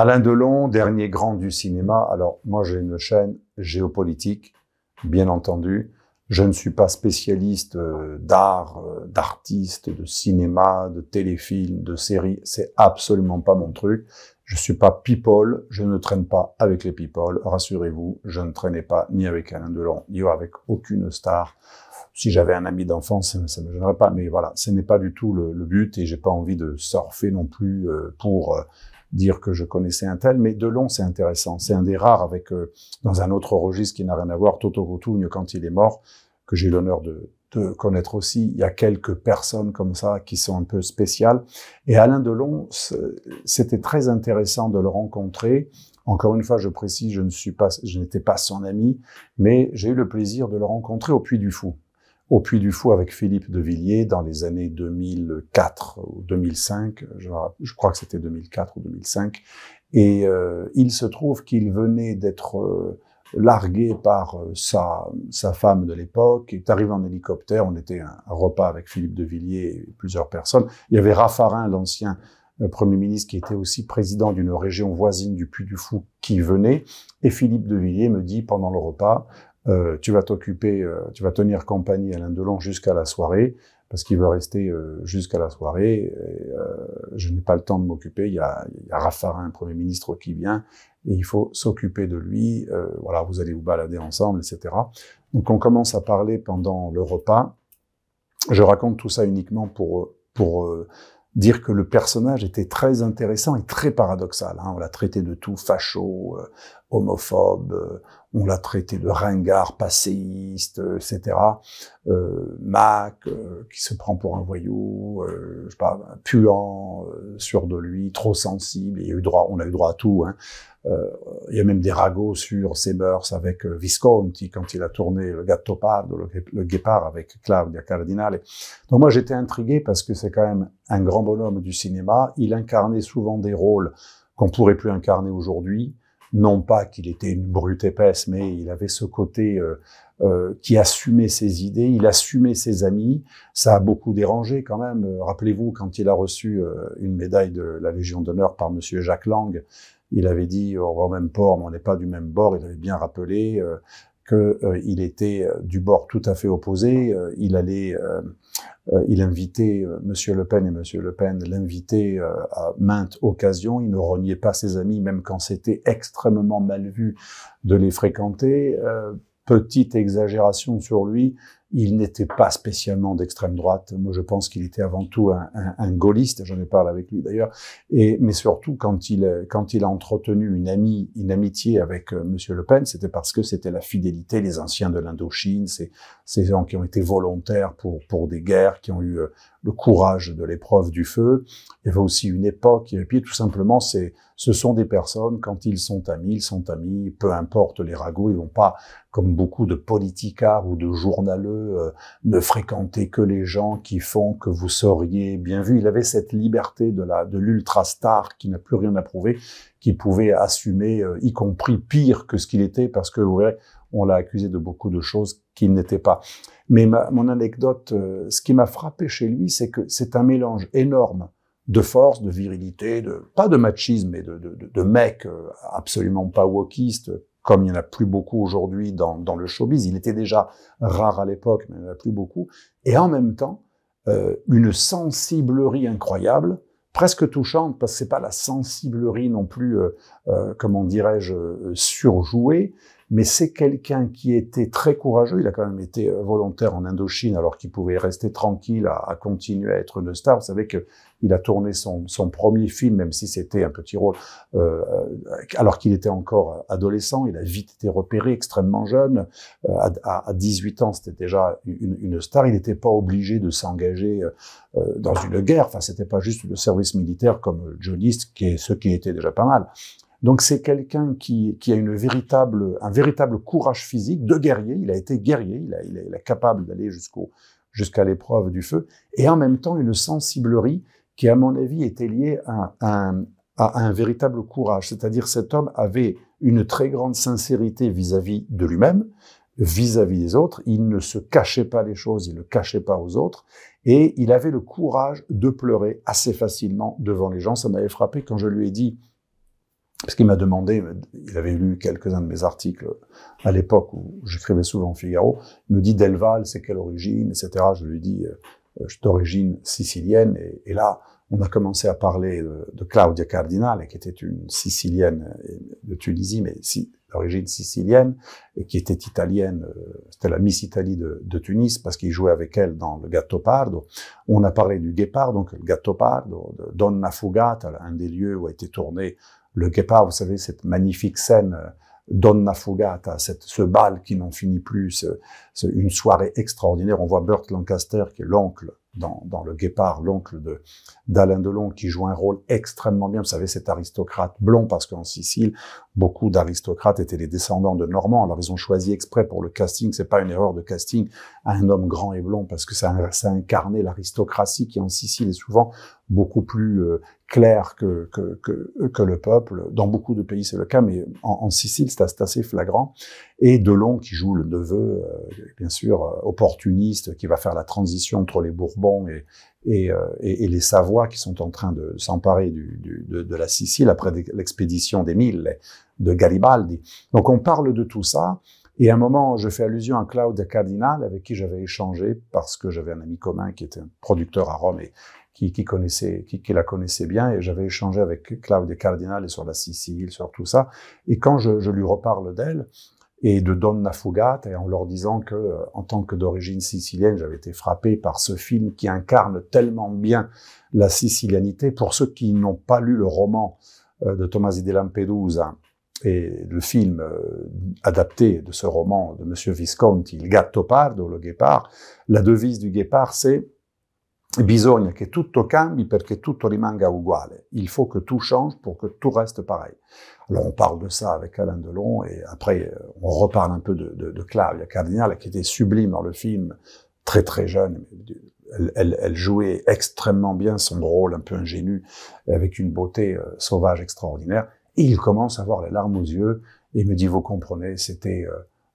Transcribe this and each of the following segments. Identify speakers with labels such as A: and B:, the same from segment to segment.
A: Alain Delon, dernier grand du cinéma. Alors, moi, j'ai une chaîne géopolitique, bien entendu. Je ne suis pas spécialiste euh, d'art, euh, d'artiste, de cinéma, de téléfilm, de série. C'est absolument pas mon truc. Je ne suis pas people. Je ne traîne pas avec les people. Rassurez-vous, je ne traînais pas ni avec Alain Delon, ni avec aucune star. Si j'avais un ami d'enfance, ça me gênerait pas. Mais voilà, ce n'est pas du tout le, but et j'ai pas envie de surfer non plus euh, pour dire que je connaissais un tel, mais Delon, c'est intéressant. C'est un des rares avec, euh, dans un autre registre qui n'a rien à voir, Toto Routougne, quand il est mort, que j'ai l'honneur de, de connaître aussi. Il y a quelques personnes comme ça qui sont un peu spéciales. Et Alain Delon, c'était très intéressant de le rencontrer. Encore une fois, je précise, je ne suis pas, je n'étais pas son ami, mais j'ai eu le plaisir de le rencontrer au Puy du Fou au Puy du Fou avec Philippe de Villiers dans les années 2004 ou 2005, je, crois que c'était 2004 ou 2005, et euh, il se trouve qu'il venait d'être euh, largué par euh, sa, femme de l'époque, est arrivé en hélicoptère, on était un, repas avec Philippe de Villiers et plusieurs personnes, il y avait Raffarin, l'ancien Premier ministre qui était aussi président d'une région voisine du Puy du Fou qui venait, et Philippe de Villiers me dit pendant le repas, euh, tu vas t'occuper, euh, tu vas tenir compagnie à l'un de Delon jusqu'à la soirée, parce qu'il veut rester euh, jusqu'à la soirée. je n'ai pas le temps de m'occuper. Il y a, y Raffarin, Premier ministre, qui vient, et il faut s'occuper de lui. voilà, vous allez vous balader ensemble, etc. Donc on commence à parler pendant le repas. Je raconte tout ça uniquement pour pour dire que le personnage était très intéressant et très paradoxal. Hein. On l'a traité de tout, facho, homophobe, on l'a traité de ringard, passéiste, euh, etc. Euh, Mac, euh, qui se prend pour un voyou, euh, je sais pas, puant, sûr de lui, trop sensible. Il y a eu droit, on a eu droit à tout. Hein. il y a même des ragots sur ses mœurs avec Visconti quand il a tourné le Gattopardo, le, le guépard avec Claudia Cardinale. Donc moi j'étais intrigué parce que c'est quand même un grand bonhomme du cinéma. Il incarnait souvent des rôles qu'on pourrait plus incarner aujourd'hui, non pas qu'il était une brute épaisse, mais il avait ce côté euh, euh, qui assumait ses idées, il assumait ses amis. Ça a beaucoup dérangé quand même. Euh, rappelez-vous quand il a reçu une médaille de la Légion d'honneur par Monsieur Jacques Lang. Il avait dit au même port, mais on n'est pas du même bord. Il avait bien rappelé qu'il euh, était euh, du bord tout à fait opposé. Euh, il allait, il invitait Monsieur Le Pen et Monsieur Le Pen l'invitait à maintes occasions. Il ne reniait pas ses amis, même quand c'était extrêmement mal vu de les fréquenter petite exagération sur lui il n'était pas spécialement d'extrême droite. Moi, je pense qu'il était avant tout un, un, gaulliste. J'en ai parlé avec lui d'ailleurs. Et mais surtout, quand il quand il a entretenu une amitié avec euh, Monsieur Le Pen, c'était parce que c'était la fidélité, les anciens de l'Indochine, ces ces gens qui ont été volontaires pour pour des guerres, qui ont eu euh, le courage de l'épreuve du feu. Il y avait aussi une époque, et puis tout simplement, c'est, ce sont des personnes, quand ils sont amis, ils sont amis, peu importe les ragots, ils vont pas, comme beaucoup de politicards ou de journaleux, euh, ne fréquenter que les gens qui font que vous seriez bien vu. Il avait cette liberté de la, de l'ultra-star qui n'a plus rien à prouver, qui pouvait assumer, euh, y compris pire que ce qu'il était, parce que, vous on l'a accusé de beaucoup de choses qu'il n'était pas. Mais mon anecdote, euh, ce qui m'a frappé chez lui, c'est que c'est un mélange énorme de force, de virilité, de pas de machisme, et de, de, mecs euh, absolument pas wokistes, comme il n'y en a plus beaucoup aujourd'hui dans, le showbiz. Il était déjà rare à l'époque, mais il n'y en a plus beaucoup. Et en même temps, euh, une sensiblerie incroyable, presque touchante, parce que c'est pas la sensiblerie non plus, comment dirais-je, surjouée, mais c'est quelqu'un qui était très courageux. Il a quand même été euh, volontaire en Indochine alors qu'il pouvait rester tranquille à, continuer à être une star. Vous savez qu'il a tourné son, premier film, même si c'était un petit rôle, euh, euh, alors qu'il était encore adolescent. Il a vite été repéré, extrêmement jeune. à, 18 ans, c'était déjà une, star. Il n'était pas obligé de s'engager dans une guerre. Enfin, c'était pas juste le service militaire comme Johnny, ce qui était déjà pas mal. Donc c'est quelqu'un qui, a une véritable, un véritable courage physique de guerrier. Il a été guerrier, il, est capable d'aller jusqu'au, jusqu'à l'épreuve du feu, et en même temps une sensiblerie qui, à mon avis, était liée à, un véritable courage. C'est-à-dire cet homme avait une très grande sincérité vis-à-vis de lui-même, vis-à-vis des autres. Il ne se cachait pas les choses, il ne cachait pas aux autres, et il avait le courage de pleurer assez facilement devant les gens. Ça m'avait frappé quand je lui ai dit parce qu'il m'a demandé, il avait lu quelques-uns de mes articles à l'époque où j'écrivais souvent Figaro, il me dit Delval, c'est quelle origine, etc. Je lui dis, euh, je d'origine sicilienne, et là, on a commencé à parler de, Claudia Cardinale, qui était une Sicilienne euh, de Tunisie, mais si, d'origine sicilienne, et qui était italienne, euh, c'était la Miss Italie de, Tunis, parce qu'il jouait avec elle dans le Gatto On a parlé du guépard, donc le Gatto Pardo, de Donna Fugata, un des lieux où a été tourné le guépard, vous savez, cette magnifique scène euh, Donna Fugata, cette, ce bal qui n'en finit plus, une soirée extraordinaire. On voit Burt Lancaster, qui est l'oncle dans, Le Guépard, l'oncle de, d'Alain Delon, qui joue un rôle extrêmement bien. Vous savez, cet aristocrate blond, parce qu'en Sicile, beaucoup d'aristocrates étaient les descendants de Normands. Alors, ils ont choisi exprès pour le casting, c'est pas une erreur de casting, un homme grand et blond, parce que ça, ça incarnait l'aristocratie qui, en Sicile, est souvent beaucoup plus euh, claire clair que, que, que, le peuple. Dans beaucoup de pays, c'est le cas, mais en Sicile, c'est assez flagrant et Delon qui joue le neveu, euh, bien sûr, euh, opportuniste, qui va faire la transition entre les Bourbons et, et, euh, les Savoies qui sont en train de s'emparer du, de, de, la Sicile après l'expédition des Mille de Garibaldi. Donc on parle de tout ça. Et à un moment, je fais allusion à Claude Cardinal, avec qui j'avais échangé parce que j'avais un ami commun qui était un producteur à Rome et qui, qui connaissait, qui, qui, la connaissait bien. Et j'avais échangé avec Claude Cardinal sur la Sicile, sur tout ça. Et quand je, je lui reparle d'elle, et de Donna Fugat, et en leur disant que, euh, en tant que d'origine sicilienne, j'avais été frappé par ce film qui incarne tellement bien la sicilianité. Pour ceux qui n'ont pas lu le roman euh, de Thomas de Lampedusa et le film euh, adapté de ce roman de Monsieur Visconti, Il Gatto Pardo, le guépard, la devise du guépard, c'est uguale. Il faut que tout change pour que tout reste pareil. Alors on parle de ça avec Alain Delon et après euh, on reparle un peu de, de, de Clavia Cardinal qui était sublime dans le film, très très jeune. Elle, jouait extrêmement bien son rôle un peu ingénu avec une beauté euh, sauvage extraordinaire. Et il commence à avoir les larmes aux yeux et me dit vous comprenez, c'était euh,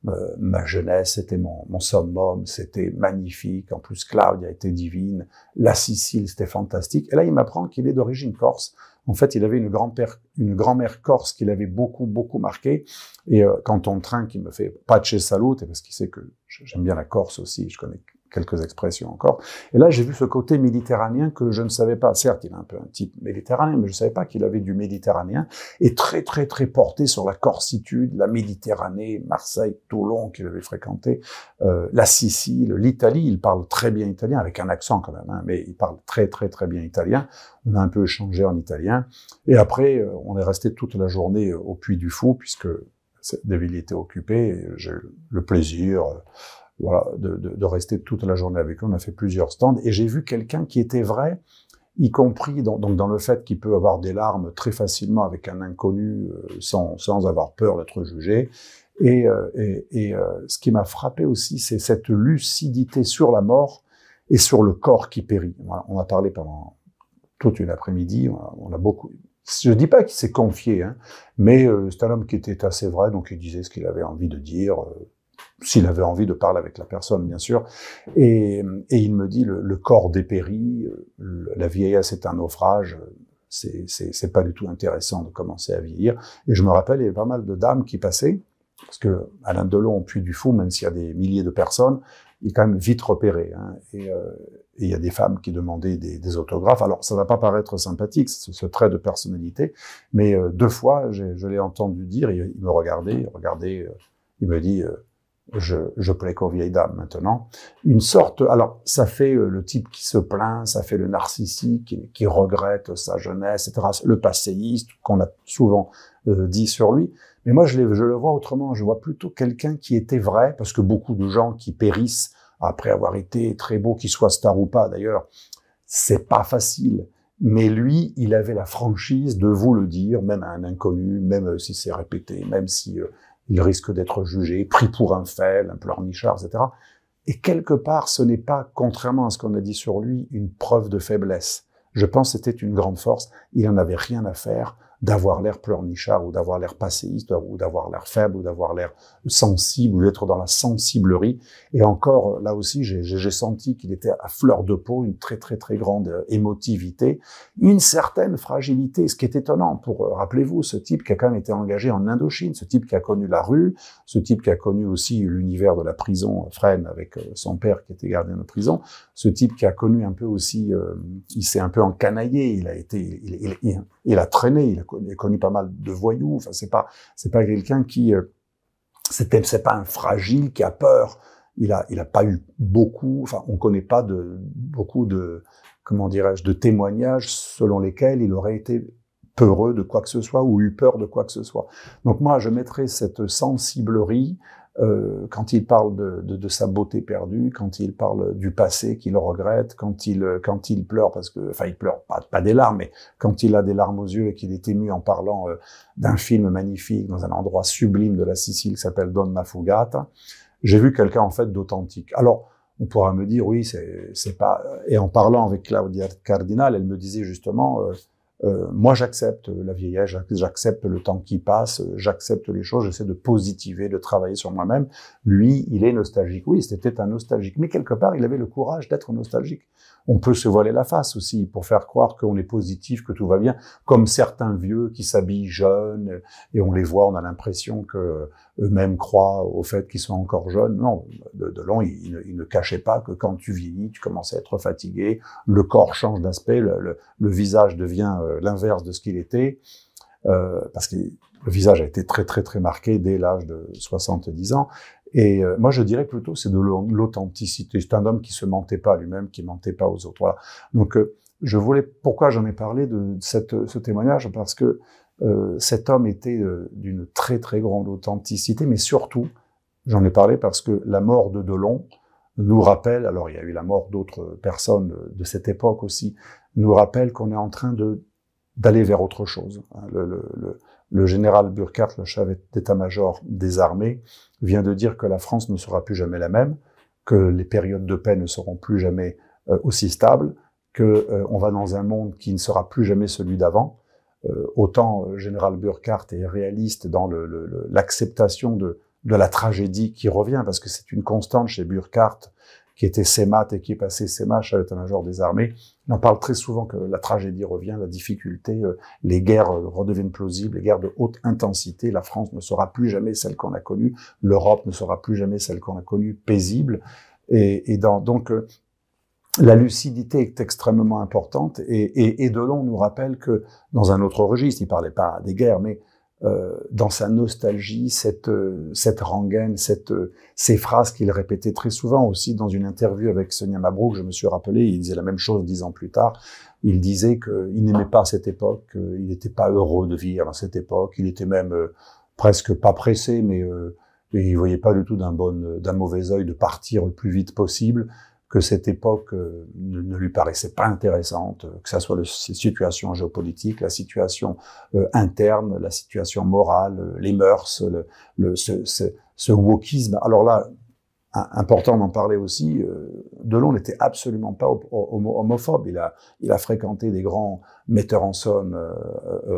A: euh, ma jeunesse, c'était mon, mon summum, c'était magnifique. En plus, Claudia était divine. La Sicile, c'était fantastique. Et là, il m'apprend qu'il est d'origine corse. En fait, il avait une grand-mère une grand corse qui l'avait beaucoup, beaucoup marqué. Et euh, quand on train il me fait pace salute, parce qu'il sait que j'aime bien la Corse aussi, je connais quelques expressions encore. Et là, j'ai vu ce côté méditerranéen que je ne savais pas. Certes, il a un peu un type méditerranéen, mais je ne savais pas qu'il avait du méditerranéen et très, très, très porté sur la corsitude, la Méditerranée, Marseille, Toulon qu'il avait fréquenté, euh, la Sicile, l'Italie. Il parle très bien italien, avec un accent quand même, hein, mais il parle très, très, très bien italien. On a un peu échangé en italien. Et après, euh, on est resté toute la journée au Puy du Fou, puisque David était occupé. J'ai eu le plaisir euh, de, rester toute la journée avec eux. On a fait plusieurs stands et j'ai vu quelqu'un qui était vrai, y compris dans, donc dans le fait qu'il peut avoir des larmes très facilement avec un inconnu euh, sans, avoir peur d'être jugé. Et, euh, euh, ce qui m'a frappé aussi, c'est cette lucidité sur la mort et sur le corps qui périt. On a parlé pendant toute une après-midi, on, a beaucoup, je ne dis pas qu'il s'est confié, hein, mais c'est un homme qui était assez vrai, donc il disait ce qu'il avait envie de dire s'il avait envie de parler avec la personne, bien sûr. Et, il me dit, le, corps dépérit, la vieillesse est un naufrage, c'est pas du tout intéressant de commencer à vieillir. Et je me rappelle, il y avait pas mal de dames qui passaient, parce que Alain Delon, au Puy du Fou, même s'il y a des milliers de personnes, il est quand même vite repéré. Hein. Euh, et, il y a des femmes qui demandaient des, autographes. Alors, ça va pas paraître sympathique, ce, trait de personnalité, mais euh, deux fois, je l'ai entendu dire, il, me regardait, il euh, me dit je, je plaque vieilles dames maintenant. Une sorte, alors ça fait euh, le type qui se plaint, ça fait le narcissique qui, regrette sa jeunesse, etc. Le passéiste qu'on a souvent euh, dit sur lui. Mais moi, je, le vois autrement. Je vois plutôt quelqu'un qui était vrai, parce que beaucoup de gens qui périssent après avoir été très beau, qu'ils soient star ou pas d'ailleurs, c'est pas facile. Mais lui, il avait la franchise de vous le dire, même à un inconnu, même euh, si c'est répété, même si il risque d'être jugé, pris pour un faible, un pleurnichard, etc. Et quelque part, ce n'est pas, contrairement à ce qu'on a dit sur lui, une preuve de faiblesse. Je pense que c'était une grande force. Il n'en avait rien à faire d'avoir l'air pleurnichard ou d'avoir l'air passéiste ou d'avoir l'air faible ou d'avoir l'air sensible ou d'être dans la sensiblerie. Et encore, là aussi, j'ai senti qu'il était à fleur de peau une très très très grande euh, émotivité, une certaine fragilité, ce qui est étonnant pour, euh, rappelez-vous, ce type qui a quand même été engagé en Indochine, ce type qui a connu la rue, ce type qui a connu aussi l'univers de la prison, euh, Freine avec son père qui était gardien de prison, ce type qui a connu un peu aussi, euh, il s'est un peu encanaillé, il a été, il, il, il a traîné, il a a connu pas mal de voyous. Enfin, c'est pas, c'est pas quelqu'un qui, euh, c'est pas un fragile qui a peur. Il a, il a pas eu beaucoup. Enfin, on connaît pas de beaucoup de, comment dirais-je, de témoignages selon lesquels il aurait été peureux de quoi que ce soit ou eu peur de quoi que ce soit. Donc moi, je mettrai cette sensiblerie euh, quand il parle de, de, de, sa beauté perdue, quand il parle du passé qu'il regrette, quand il, euh, quand il pleure, parce que, enfin, il pleure pas, pas des larmes, mais quand il a des larmes aux yeux et qu'il est ému en parlant euh, d'un film magnifique dans un endroit sublime de la Sicile qui s'appelle Donna Fugata, j'ai vu quelqu'un, en fait, d'authentique. Alors, on pourra me dire, oui, c'est pas. Et en parlant avec Claudia Cardinal, elle me disait justement, euh, moi, j'accepte la vieillesse, j'accepte le temps qui passe, j'accepte les choses, j'essaie de positiver, de travailler sur moi-même. Lui, il est nostalgique. Oui, c'était un nostalgique, mais quelque part, il avait le courage d'être nostalgique. On peut se voiler la face aussi pour faire croire qu'on est positif, que tout va bien, comme certains vieux qui s'habillent jeunes et on les voit, on a l'impression que eux-mêmes croient au fait qu'ils sont encore jeunes. Non, Delon, de il, il, ne cachait pas que quand tu vieillis, tu commences à être fatigué, le corps change d'aspect, le, visage devient euh, l'inverse de ce qu'il était, euh, parce que le visage a été très très très marqué dès l'âge de 70 ans. Et euh, moi, je dirais plutôt, c'est de l'authenticité. C'est un homme qui se mentait pas lui-même, qui mentait pas aux autres. Donc, je voulais, pourquoi j'en ai parlé de ce témoignage Parce que euh, cet homme était euh, d'une très très grande authenticité, mais surtout, j'en ai parlé parce que la mort de Delon nous rappelle, alors il y a eu la mort d'autres personnes de cette époque aussi, nous rappelle qu'on est en train de d'aller vers autre chose. Hein. Le, général Burkhardt, le chef d'état-major des armées, vient de dire que la France ne sera plus jamais la même, que les périodes de paix ne seront plus jamais euh, aussi stables, que on va dans un monde qui ne sera plus jamais celui d'avant, euh, autant euh, Général Burkhardt est réaliste dans l'acceptation de, de la tragédie qui revient, parce que c'est une constante chez Burkhardt, qui était Sémat et qui est passé à l'état-major des armées. On en parle très souvent que la tragédie revient, la difficulté, euh, les guerres redeviennent plausibles, les guerres de haute intensité. La France ne sera plus jamais celle qu'on a connue, l'Europe ne sera plus jamais celle qu'on a connue, paisible. Et, et dans, donc, la lucidité est extrêmement importante et, et, et, Delon nous rappelle que dans un autre registre, il parlait pas des guerres, mais euh, dans sa nostalgie, cette, euh, rengaine, euh, ces phrases qu'il répétait très souvent aussi dans une interview avec Sonia Mabrouk, je me suis rappelé, il disait la même chose dix ans plus tard. Il disait qu'il n'aimait pas cette époque, qu'il n'était pas heureux de vivre dans cette époque, il était même presque pas pressé, mais il voyait pas du tout d'un d'un mauvais œil de partir le plus vite possible que cette époque euh, ne, lui paraissait pas intéressante, euh, que ça soit la situation géopolitique, la situation euh, interne, la situation morale, les mœurs, le, le ce, ce, wokisme. Alors là, important d'en parler aussi, Delon n'était absolument pas homophobe. Il a, il a fréquenté des grands metteurs en somme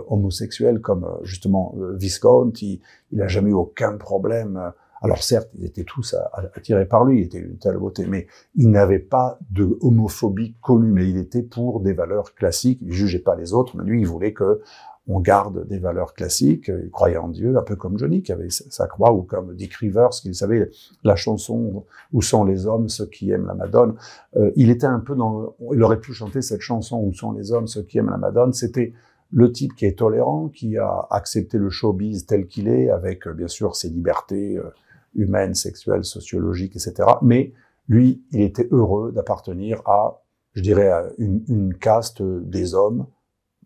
A: homosexuels comme justement Viscount, Il n'a jamais eu aucun problème alors certes, ils étaient tous attirés par lui, il était une telle beauté, mais il n'avait pas de homophobie connue, mais il était pour des valeurs classiques, il jugeait pas les autres, mais lui, il voulait que on garde des valeurs classiques, il croyait en Dieu, un peu comme Johnny qui avait sa croix, ou comme Dick Rivers, qui savait la chanson « Où sont les hommes, ceux qui aiment la Madone euh, Il était un peu dans... Il aurait pu chanter cette chanson « Où sont les hommes, ceux qui aiment la Madone ?» C'était le type qui est tolérant, qui a accepté le showbiz tel qu'il est, avec euh, bien sûr ses libertés, euh, humaine, sexuelle, sociologique, etc. Mais lui, il était heureux d'appartenir à, je dirais, une, caste des hommes,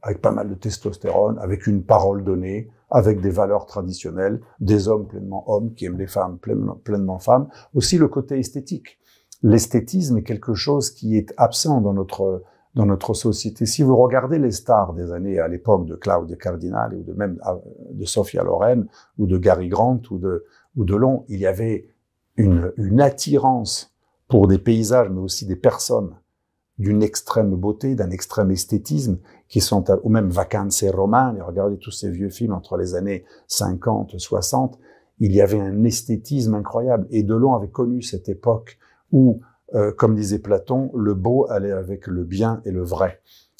A: avec pas mal de testostérone, avec une parole donnée, avec des valeurs traditionnelles, des hommes pleinement hommes qui aiment les femmes pleinement, pleinement femmes. Aussi le côté esthétique. L'esthétisme est quelque chose qui est absent dans notre dans notre société. Si vous regardez les stars des années à l'époque de Claude Cardinale ou de même euh, de Sophia Loren ou de Gary Grant ou de ou de long, il y avait une, attirance pour des paysages, mais aussi des personnes d'une extrême beauté, d'un extrême esthétisme, qui sont à, ou même vacances romanes, et regardez tous ces vieux films entre les années 50, 60, il y avait un esthétisme incroyable. Et Delon avait connu cette époque où, euh, comme disait Platon, le beau allait avec le bien et le vrai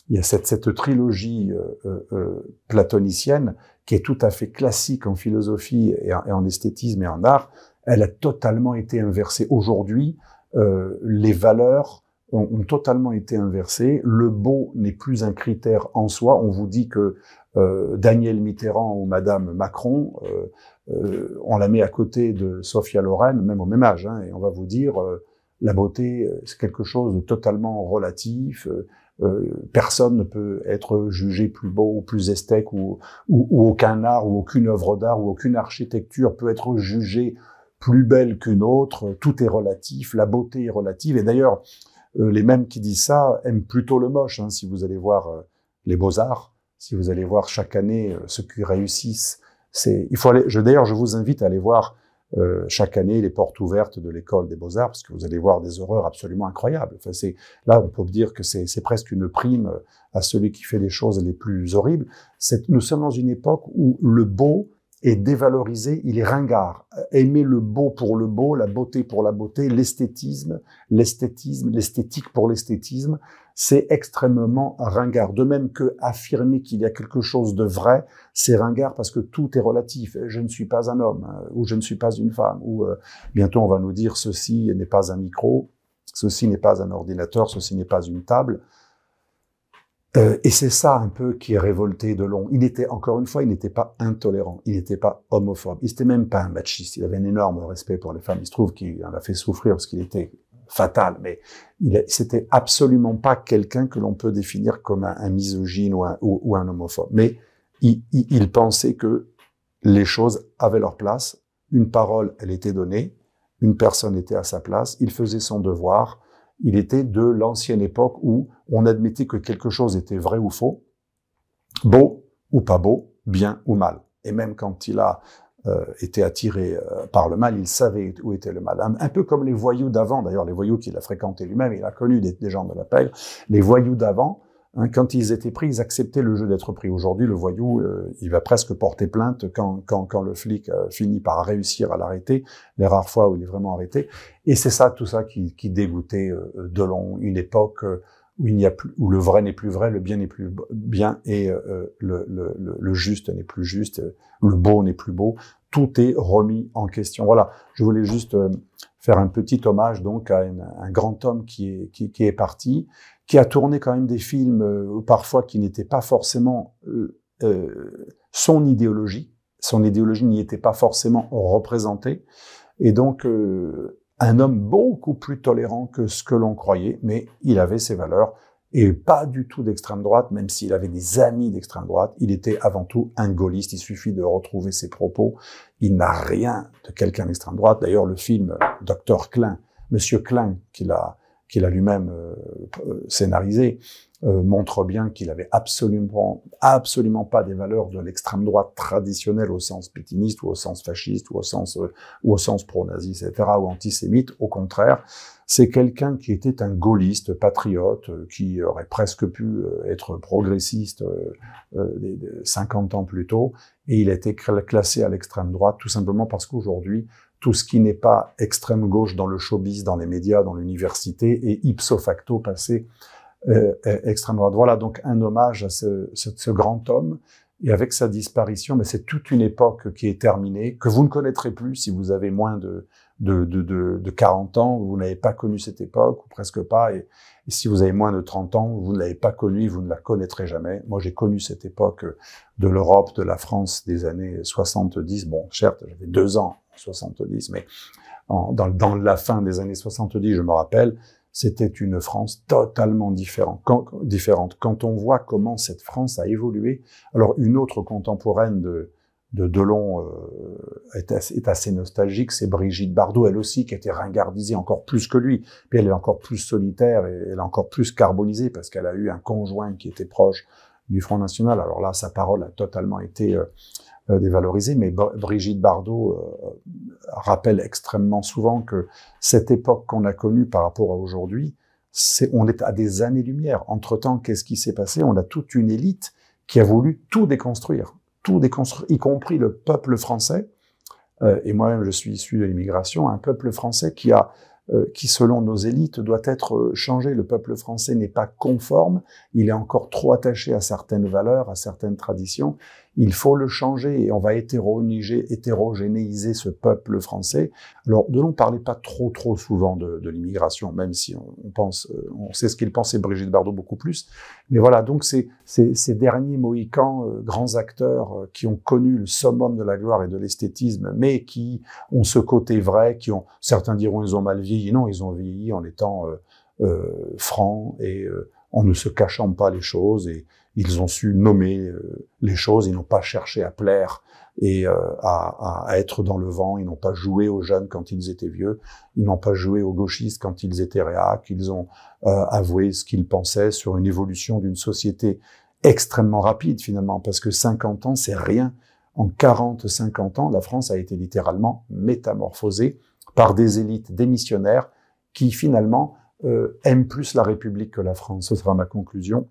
A: il y a cette, cette trilogie euh, euh, euh, platonicienne qui est tout à fait classique en philosophie et en, esthétisme et en art. Elle a totalement été inversée. Aujourd'hui, les valeurs ont, totalement été inversées. Le beau n'est plus un critère en soi. On vous dit que Daniel Mitterrand ou Madame Macron, on la met à côté de Sophia Loren, même au même âge, hein, et on va vous dire la beauté, c'est quelque chose de totalement relatif euh, personne ne peut être jugé plus beau ou plus esthèque ou, aucun art ou aucune œuvre d'art ou aucune architecture peut être jugée plus belle qu'une autre. Tout est relatif, la beauté est relative. Et d'ailleurs, euh, les mêmes qui disent ça aiment plutôt le moche. Hein, si vous allez voir euh, les beaux-arts, si vous allez voir chaque année ceux qui réussissent, c'est il faut aller. Je d'ailleurs, je vous invite à aller voir euh, chaque année les portes ouvertes de l'école des beaux-arts, parce que vous allez voir des horreurs absolument incroyables. c'est, là, on peut dire que c'est, presque une prime à celui qui fait les choses les plus horribles. C'est, nous sommes dans une époque où le beau est dévalorisé, il est ringard. Aimer le beau pour le beau, la beauté pour la beauté, l'esthétisme, l'esthétisme, l'esthétique pour l'esthétisme, c'est extrêmement ringard. De même que affirmer qu'il y a quelque chose de vrai, c'est ringard parce que tout est relatif. Je ne suis pas un homme, euh, ou je ne suis pas une femme, ou euh, bientôt on va nous dire ceci n'est pas un micro, ceci n'est pas un ordinateur, ceci n'est pas une table. Euh, et c'est ça un peu qui est révolté de long. Il était, encore une fois, il n'était pas intolérant, il n'était pas homophobe, il n'était même pas un machiste, il avait un énorme respect pour les femmes. Il se trouve qu'il en a fait souffrir parce qu'il était fatal, mais il c'était absolument pas quelqu'un que l'on peut définir comme un, misogyne ou un, homophobe. Mais il pensait que les choses avaient leur place, une parole, elle était donnée, une personne était à sa place, il faisait son devoir, il était de l'ancienne époque où on admettait que quelque chose était vrai ou faux, beau ou pas beau, bien ou mal. Et même quand il a euh, été attiré euh, par le mal, il savait où était le mal. Un, peu comme les voyous d'avant, d'ailleurs, les voyous qu'il a fréquentés lui-même, il a connu des, gens de la pègre, les voyous d'avant Hein, quand ils étaient pris, ils acceptaient le jeu d'être pris. Aujourd'hui, le voyou, euh, il va presque porter plainte quand, le flic euh, finit par réussir à l'arrêter, les rares fois où il est vraiment arrêté. Et c'est ça, tout ça qui, qui dégoûtait euh, Delon, une époque où il n'y a plus, où le vrai n'est plus vrai, le bien n'est plus bien et le, juste n'est plus juste, le beau n'est plus beau. Tout est remis en question. Voilà, je voulais juste faire un petit hommage donc à un, grand homme qui qui est parti, qui a tourné quand même des films euh, parfois qui n'étaient pas forcément euh, euh, son idéologie. Son idéologie n'y était pas forcément représentée. Et donc, un homme beaucoup plus tolérant que ce que l'on croyait, mais il avait ses valeurs et pas du tout d'extrême droite, même s'il avait des amis d'extrême droite. Il était avant tout un gaulliste. Il suffit de retrouver ses propos. Il n'a rien de quelqu'un d'extrême droite. D'ailleurs, le film Docteur Klein, Monsieur Klein, qu'il a qu'il a lui-même euh, euh, scénarisé, euh, montre bien qu'il avait absolument, absolument pas des valeurs de l'extrême droite traditionnelle au sens pétiniste ou au sens fasciste ou au sens, ou au sens pro-nazi, etc., ou antisémite. Au contraire, c'est quelqu'un qui était un gaulliste, patriote, qui aurait presque pu être progressiste 50 ans plus tôt, et il a été classé à l'extrême droite tout simplement parce qu'aujourd'hui, tout ce qui n'est pas extrême gauche dans le showbiz, dans les médias, dans l'université, et ipso facto passé euh, euh extrême droite. Voilà donc un hommage à ce, grand homme. Et avec sa disparition, mais c'est toute une époque qui est terminée, que vous ne connaîtrez plus si vous avez moins de, de, 40 ans, vous n'avez pas connu cette époque, ou presque pas, et, si vous avez moins de 30 ans, vous ne l'avez pas connue, vous ne la connaîtrez jamais. Moi, j'ai connu cette époque de l'Europe, de la France des années 70. Bon, certes, j'avais deux ans 70, mais dans, la fin des années 70, je me rappelle, c'était une France totalement différente. Quand, différente. Quand on voit comment cette France a évolué, alors une autre contemporaine de, de Delon euh, est, assez, nostalgique, c'est Brigitte Bardot, elle aussi, qui était ringardisée encore plus que lui. Puis elle est encore plus solitaire et elle est encore plus carbonisée parce qu'elle a eu un conjoint qui était proche du Front National. Alors là, sa parole a totalement été euh, euh, dévalorisé, mais Brigitte Bardot euh, rappelle extrêmement souvent que cette époque qu'on a connue par rapport à aujourd'hui, on est à des années-lumière. Entre-temps, qu'est-ce qui s'est passé On a toute une élite qui a voulu tout déconstruire, tout déconstruire, y compris le peuple français. Euh, et moi-même, je suis issu de l'immigration, un peuple français qui a qui selon nos élites doit être changé. Le peuple français n'est pas conforme, il est encore trop attaché à certaines valeurs, à certaines traditions. Il faut le changer et on va hétérogénéiser ce peuple français. Alors, de ne parlait pas trop, trop souvent de, l'immigration, même si on, pense, euh, on sait ce qu'il pensait Brigitte Bardot beaucoup plus. Mais voilà, donc ces, derniers Mohicans, euh, grands acteurs euh, qui ont connu le summum de la gloire et de l'esthétisme, mais qui ont ce côté vrai, qui ont, certains diront ils ont mal vieilli. Non, ils ont vieilli en étant francs et en ne se cachant pas les choses et, ils ont su nommer euh, les choses, ils n'ont pas cherché à plaire et euh, à, être dans le vent. Ils n'ont pas joué aux jeunes quand ils étaient vieux. Ils n'ont pas joué aux gauchistes quand ils étaient réac. Ils ont euh, avoué ce qu'ils pensaient sur une évolution d'une société extrêmement rapide finalement, parce que 50 ans, c'est rien. En 40-50 ans, la France a été littéralement métamorphosée par des élites démissionnaires qui finalement aiment plus la République que la France. Ce sera ma conclusion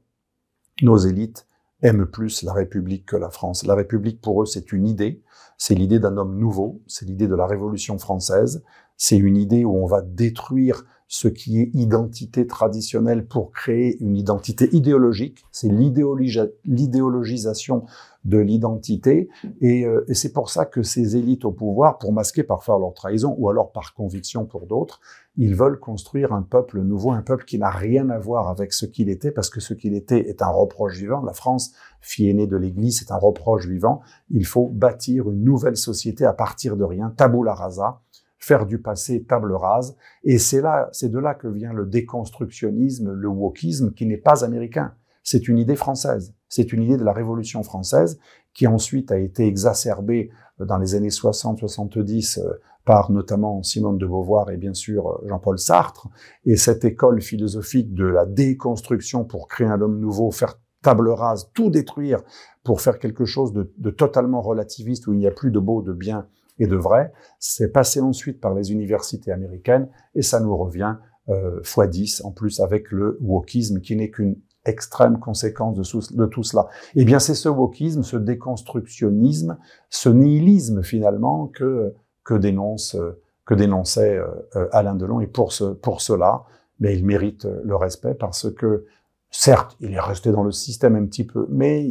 A: nos élites aiment plus la République que la France. La République, pour eux, c'est une idée, c'est l'idée d'un homme nouveau, c'est l'idée de la Révolution française, c'est une idée où on va détruire ce qui est identité traditionnelle pour créer une identité idéologique. C'est l'idéologisation de l'identité. Euh, et, c'est pour ça que ces élites au pouvoir, pour masquer parfois leur trahison ou alors par conviction pour d'autres, ils veulent construire un peuple nouveau, un peuple qui n'a rien à voir avec ce qu'il était, parce que ce qu'il était est un reproche vivant. La France, fille aînée de l'Église, c'est un reproche vivant. Il faut bâtir une nouvelle société à partir de rien, tabou la rasa faire du passé table rase. Et c'est là, c'est de là que vient le déconstructionnisme, le wokisme, qui n'est pas américain. C'est une idée française. C'est une idée de la Révolution française qui ensuite a été exacerbée euh, dans les années 60-70 euh, par notamment Simone de Beauvoir et bien sûr euh, Jean-Paul Sartre. Et cette école philosophique de la déconstruction pour créer un homme nouveau, faire table rase, tout détruire pour faire quelque chose de totalement relativiste où il n'y a plus de beau, de bien et de vrai. C'est passé ensuite par les universités américaines et ça nous revient euh, fois 10 en plus avec le wokisme qui n'est qu'une extrême conséquence de, de, tout cela. Eh bien, c'est ce wokisme, ce déconstructionnisme, ce nihilisme finalement que, que dénonce euh, que dénonçait euh, euh, Alain Delon et pour ce pour cela, mais il mérite le respect parce que certes, il est resté dans le système un petit peu, mais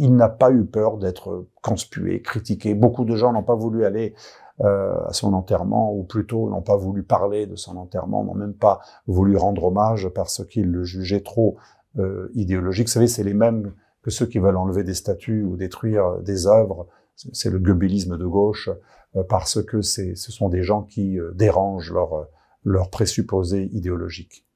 A: il n'a pas eu peur d'être conspué, critiqué. Beaucoup de gens n'ont pas voulu aller euh, à son enterrement, ou plutôt n'ont pas voulu parler de son enterrement, n'ont même pas voulu rendre hommage parce qu'ils le jugeaient trop euh, idéologique. Vous savez, c'est les mêmes que ceux qui veulent enlever des statues ou détruire des œuvres. C'est le guebélisme de gauche euh, parce que ce sont des gens qui dérangent leur, leur présupposé idéologique.